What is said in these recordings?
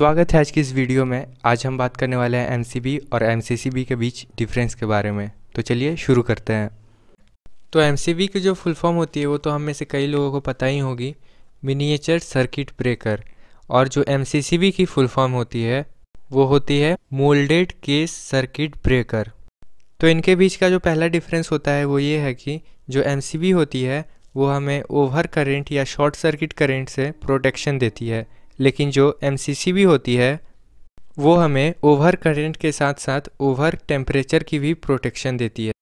स्वागत है आज की इस वीडियो में आज हम बात करने वाले हैं एम और एम के बीच डिफरेंस के बारे में तो चलिए शुरू करते हैं तो एम की जो फुल फॉर्म होती है वो तो हम में से कई लोगों को पता ही होगी मिनिएचर सर्किट ब्रेकर और जो एम की फुल फॉर्म होती है वो होती है मोल्डेड केस सर्किट ब्रेकर तो इनके बीच का जो पहला डिफरेंस होता है वो ये है कि जो एम होती है वो हमें ओवर करेंट या शॉर्ट सर्किट करेंट से प्रोटेक्शन देती है लेकिन जो एम भी होती है वो हमें ओवर करेंट के साथ साथ ओवर टेम्परेचर की भी प्रोटेक्शन देती है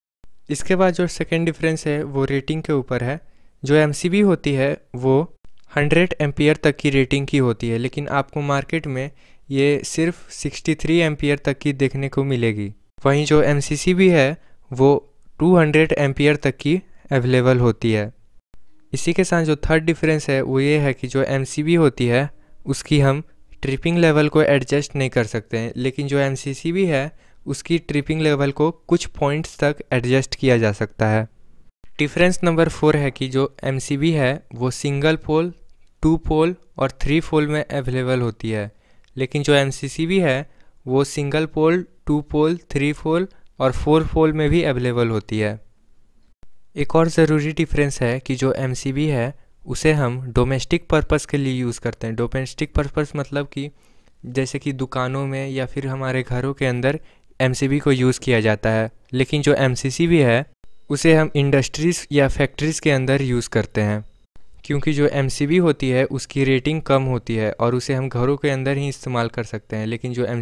इसके बाद जो सेकेंड डिफरेंस है वो रेटिंग के ऊपर है जो एम होती है वो 100 एम्पियर तक की रेटिंग की होती है लेकिन आपको मार्केट में ये सिर्फ 63 थ्री तक की देखने को मिलेगी वहीं जो एम भी है वो 200 हंड्रेड तक की अवेलेबल होती है इसी के साथ जो थर्ड डिफरेंस है वो ये है कि जो एम होती है उसकी हम ट्रिपिंग लेवल को एडजस्ट नहीं कर सकते हैं लेकिन जो एम भी है उसकी ट्रिपिंग लेवल को कुछ पॉइंट्स तक एडजस्ट किया जा सकता है डिफरेंस नंबर फोर है कि जो एम है वो सिंगल पोल टू पोल और थ्री पोल में अवेलेबल होती है लेकिन जो एम है वो single pole two pole three pole और फोर पोल में भी अवेलेबल होती है एक और ज़रूरी डिफरेंस है कि जो एम है उसे हम डोमेस्टिक पर्पस के लिए यूज़ करते हैं डोमेस्टिक पर्पस मतलब कि जैसे कि दुकानों में या फिर हमारे घरों के अंदर एम को यूज़ किया जाता है लेकिन जो एम भी है उसे हम इंडस्ट्रीज़ या फैक्ट्रीज़ के अंदर यूज़ करते हैं क्योंकि जो एम होती है उसकी रेटिंग कम होती है और उसे हम घरों के अंदर ही इस्तेमाल कर सकते हैं लेकिन जो एम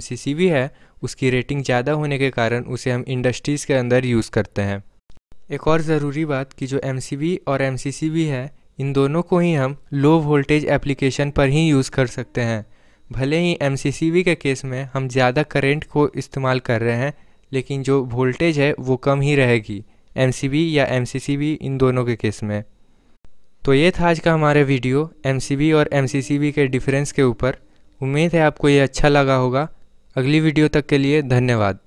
है उसकी रेटिंग ज़्यादा होने के कारण उसे हम इंडस्ट्रीज़ के अंदर यूज़ करते हैं एक और ज़रूरी बात कि जो एम और एम है इन दोनों को ही हम लो वोल्टेज एप्लीकेशन पर ही यूज़ कर सकते हैं भले ही एम के केस में हम ज़्यादा करेंट को इस्तेमाल कर रहे हैं लेकिन जो वोल्टेज है वो कम ही रहेगी एम या एम इन दोनों के केस में तो ये था आज का हमारे वीडियो एम और एम के डिफरेंस के ऊपर उम्मीद है आपको ये अच्छा लगा होगा अगली वीडियो तक के लिए धन्यवाद